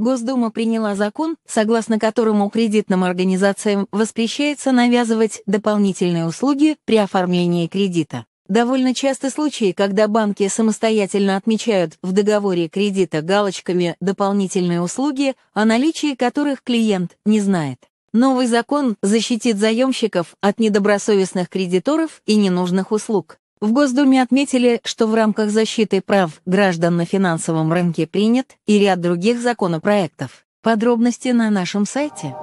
Госдума приняла закон, согласно которому кредитным организациям воспрещается навязывать дополнительные услуги при оформлении кредита. Довольно часто случаи, когда банки самостоятельно отмечают в договоре кредита галочками дополнительные услуги, о наличии которых клиент не знает. Новый закон защитит заемщиков от недобросовестных кредиторов и ненужных услуг. В Госдуме отметили, что в рамках защиты прав граждан на финансовом рынке принят и ряд других законопроектов. Подробности на нашем сайте.